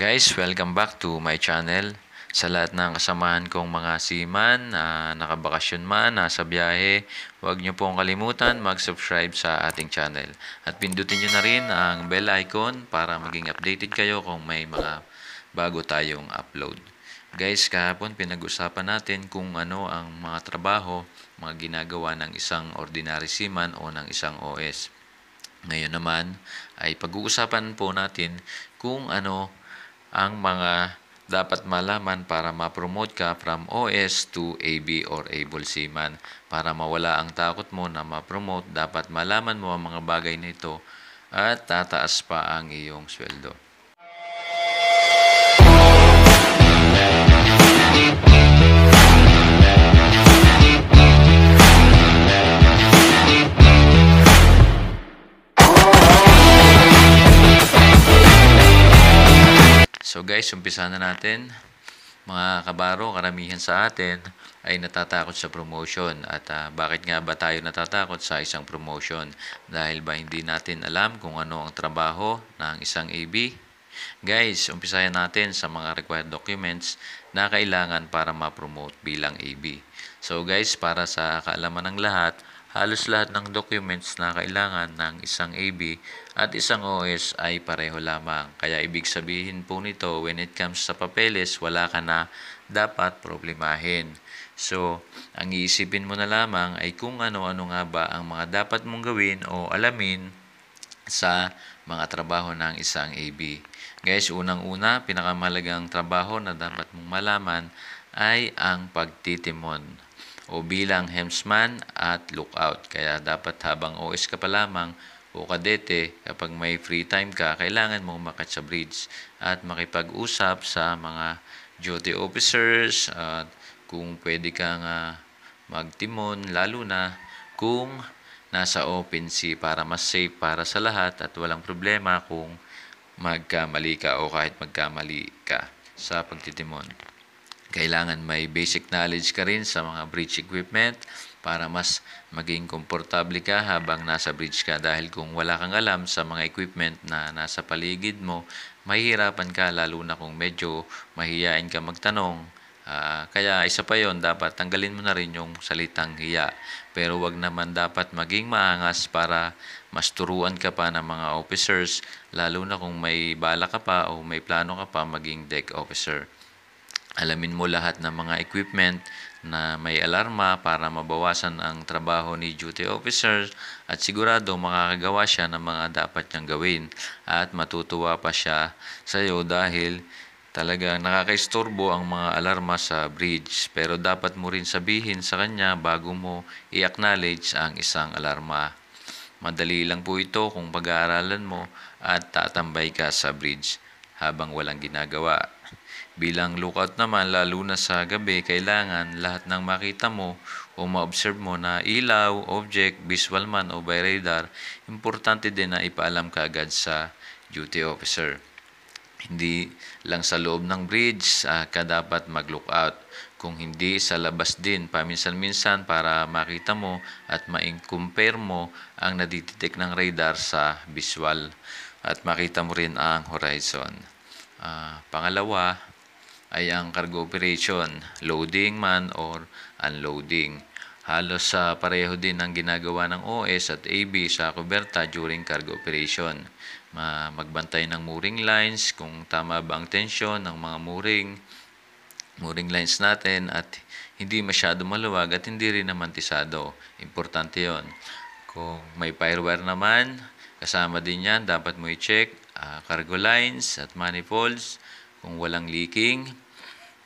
Guys, welcome back to my channel. Sa lahat ng kasamahan kong mga seaman, na nakabakasyon man, nasa biyahe, huwag niyo pong kalimutan mag-subscribe sa ating channel. At pindutin niyo na rin ang bell icon para maging updated kayo kung may mga bago tayong upload. Guys, kahapon pinag-usapan natin kung ano ang mga trabaho, mga ginagawa ng isang ordinary seaman o ng isang OS. Ngayon naman ay pag-uusapan po natin kung ano ang mga dapat malaman para ma-promote ka from OS to AB or Able seaman. Para mawala ang takot mo na ma-promote, dapat malaman mo ang mga bagay na ito at tataas pa ang iyong sweldo. guys, umpisa na natin. Mga kabaro, karamihan sa atin ay natatakot sa promotion. At uh, bakit nga ba tayo natatakot sa isang promotion? Dahil ba hindi natin alam kung ano ang trabaho ng isang AB? Guys, umpisayan natin sa mga required documents na kailangan para ma-promote bilang AB. So guys, para sa kaalaman ng lahat, Halos lahat ng documents na kailangan ng isang AB at isang OS ay pareho lamang. Kaya ibig sabihin po nito, when it comes sa papeles, wala ka na dapat problemahin. So, ang iisipin mo na lamang ay kung ano-ano nga ba ang mga dapat mong gawin o alamin sa mga trabaho ng isang AB. Guys, unang-una, pinakamahalagang trabaho na dapat mong malaman ay ang pagtitimon o bilang helmsman at lookout. Kaya dapat habang OS ka pa lamang o kadete, kapag may free time ka, kailangan mong makat sa bridge at makipag-usap sa mga duty officers at kung pwede kang uh, magtimon, lalo na kung nasa open sea para mas safe para sa lahat at walang problema kung magkamali ka o kahit magkamali ka sa pagtitimon. Kailangan may basic knowledge ka rin sa mga bridge equipment para mas maging komportable ka habang nasa bridge ka dahil kung wala kang alam sa mga equipment na nasa paligid mo, mahihirapan ka lalo na kung medyo mahiyain ka magtanong. Uh, kaya isa pa yon dapat tanggalin mo na rin yung salitang hiya. Pero wag naman dapat maging maangas para mas turuan ka pa ng mga officers, lalo na kung may bala ka pa o may plano ka pa maging deck officer. Alamin mo lahat ng mga equipment na may alarma para mabawasan ang trabaho ni duty officer at sigurado makakagawa siya ng mga dapat niyang gawin at matutuwa pa siya sa iyo dahil talaga nakakaistorbo ang mga alarma sa bridge pero dapat mo rin sabihin sa kanya bago mo i-acknowledge ang isang alarma. Madali lang po ito kung pag-aaralan mo at tatambay ka sa bridge habang walang ginagawa. Bilang lookout naman, lalo na sa gabi, kailangan lahat ng makita mo o ma-observe mo na ilaw, object, visual man o by radar, importante din na ipaalam ka agad sa duty officer. Hindi lang sa loob ng bridge uh, ka dapat mag-lookout. Kung hindi, sa labas din paminsan-minsan para makita mo at ma incompare mo ang nadidetect ng radar sa visual at makita mo rin ang horizon. Uh, pangalawa ay ang cargo operation, loading man or unloading. Halos sa uh, pareho din ang ginagawa ng OS at AB sa kuberta during cargo operation. Ma magbantay ng mooring lines kung tama ba ang tensyon ng mga mooring, mooring lines natin at hindi masyado maluwag at hindi rin naman tisado. Importante yon. Kung may firewire naman, kasama din yan, dapat mo i-check uh, cargo lines at manifolds. Kung walang leaking,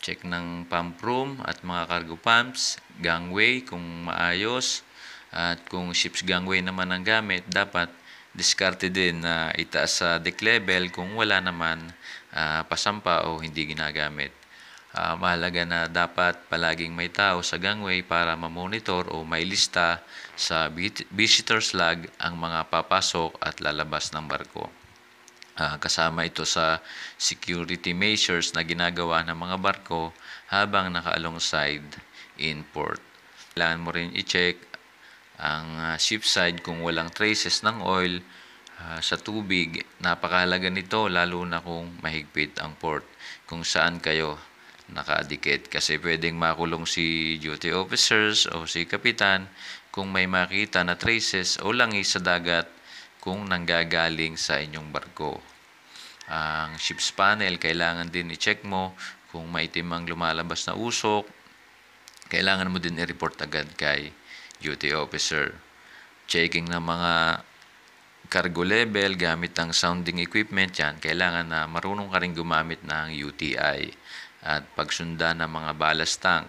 check ng pump room at mga cargo pumps, gangway kung maayos. At kung ship's gangway naman ang gamit, dapat diskarte din na uh, itaas sa deck level kung wala naman uh, pasampa o hindi ginagamit. Uh, mahalaga na dapat palaging may tao sa gangway para mamonitor o may lista sa visitors log ang mga papasok at lalabas ng barko. Uh, kasama ito sa security measures na ginagawa ng mga barko habang naka-alongside in port. Kailangan mo rin i-check ang ah, ship side kung walang traces ng oil uh, sa tubig. Napakahalaga nito lalo na kung mahigpit ang port kung saan kayo nakadikit kasi pwedeng makulong si duty officers o si kapitan kung may makita na traces o langis sa dagat kung nanggagaling sa inyong barko. Ang ship's panel, kailangan din i-check mo kung maitim ang lumalabas na usok. Kailangan mo din i-report agad kay duty officer. Checking ng mga cargo level gamit ang sounding equipment yan, kailangan na marunong ka rin gumamit ng UTI at pagsunda ng mga ballast tank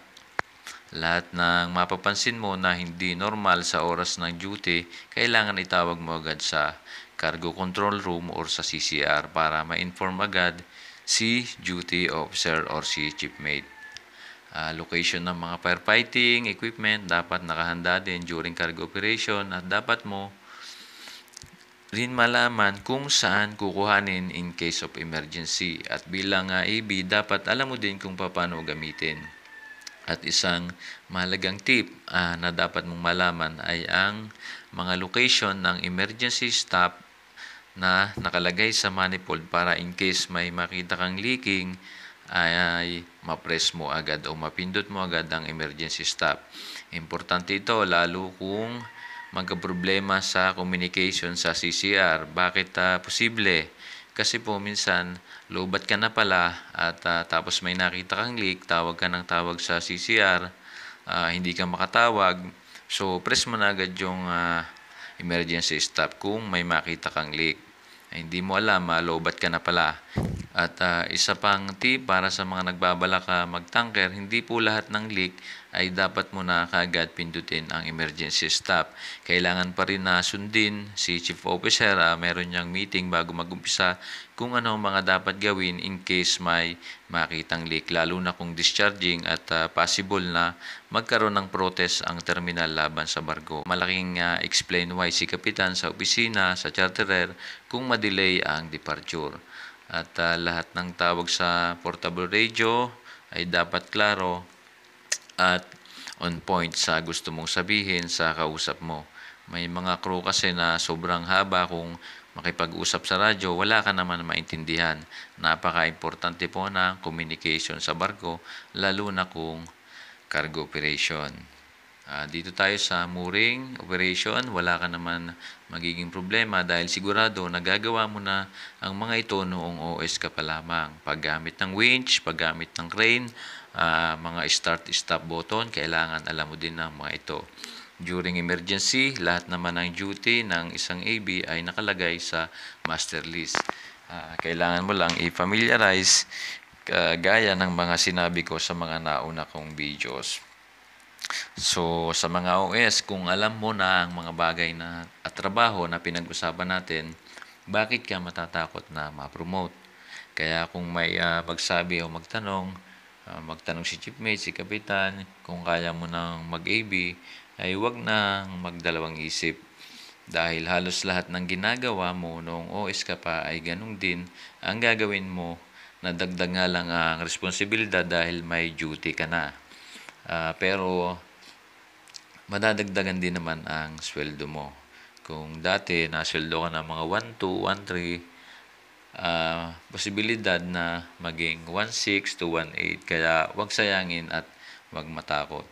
lahat ng mapapansin mo na hindi normal sa oras ng duty, kailangan itawag mo agad sa cargo control room or sa CCR para ma-inform agad si duty officer or si chief mate. Uh, location ng mga firefighting equipment dapat nakahanda din during cargo operation at dapat mo rin malaman kung saan kukuhanin in case of emergency at bilang uh, AB dapat alam mo din kung paano gamitin. At isang mahalagang tip uh, na dapat mong malaman ay ang mga location ng emergency stop na nakalagay sa manifold para in case may makita kang leaking ay mapress mo agad o mapindot mo agad ang emergency stop. Importante ito lalo kung magka problema sa communication sa CCR. Bakit uh, posible? Kasi po minsan, lobat ka na pala at uh, tapos may nakita kang leak, tawag ka ng tawag sa CCR, uh, ah, hindi ka makatawag. So, press mo na agad yung uh, emergency stop kung may makita kang leak. Ay, hindi mo alam, uh, lobat ka na pala. At uh, isa pang tip para sa mga nagbabalaka ah, magtanker, hindi po lahat ng leak ay dapat mo na kaagad pindutin ang emergency stop. Kailangan pa rin na sundin si chief officer, uh, meron niyang meeting bago magumpisa kung ano ang mga dapat gawin in case may makitang leak lalo na kung discharging at uh, possible na magkaroon ng protest ang terminal laban sa barko. Malaking uh, explain why si kapitan sa opisina sa charterer kung madelay ang departure at uh, lahat ng tawag sa portable radio ay dapat klaro at on point sa gusto mong sabihin sa kausap mo. May mga crew kasi na sobrang haba kung makipag-usap sa radyo, wala ka naman maintindihan. Napaka-importante po na communication sa barko, lalo na kung cargo operation. Uh, dito tayo sa mooring operation, wala ka naman magiging problema dahil sigurado nagagawa mo na ang mga ito noong OS ka pa lamang. Paggamit ng winch, paggamit ng crane, uh, mga start-stop button, kailangan alam mo din ang mga ito. During emergency, lahat naman ng duty ng isang AB ay nakalagay sa master list. Uh, kailangan mo lang i-familiarize uh, gaya ng mga sinabi ko sa mga nauna kong videos. So, sa mga OS, kung alam mo na ang mga bagay na at trabaho na pinag-usapan natin, bakit ka matatakot na ma-promote? Kaya kung may uh, magsabi o magtanong, uh, magtanong si chipmate, si kapitan, kung kaya mo nang mag-AB, ay huwag nang magdalawang isip. Dahil halos lahat ng ginagawa mo noong OS ka pa ay ganun din ang gagawin mo na dagdag nga lang ang responsibilidad dahil may duty ka na. Uh, pero madadagdagan din naman ang sweldo mo. Kung dati nasweldo ka ng mga 1-2, 1-3, uh, posibilidad na maging 1 to 1 Kaya huwag sayangin at huwag matakot.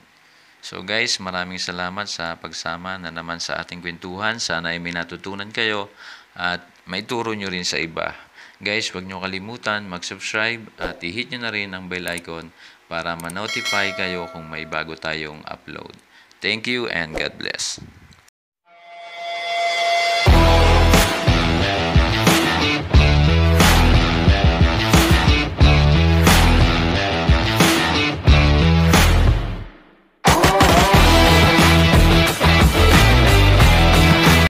So guys, maraming salamat sa pagsama na naman sa ating kwentuhan. Sana ay may natutunan kayo at maituro nyo rin sa iba. Guys, huwag nyo kalimutan mag-subscribe at i-hit nyo na rin ang bell icon para ma-notify kayo kung may bago tayong upload. Thank you and God bless.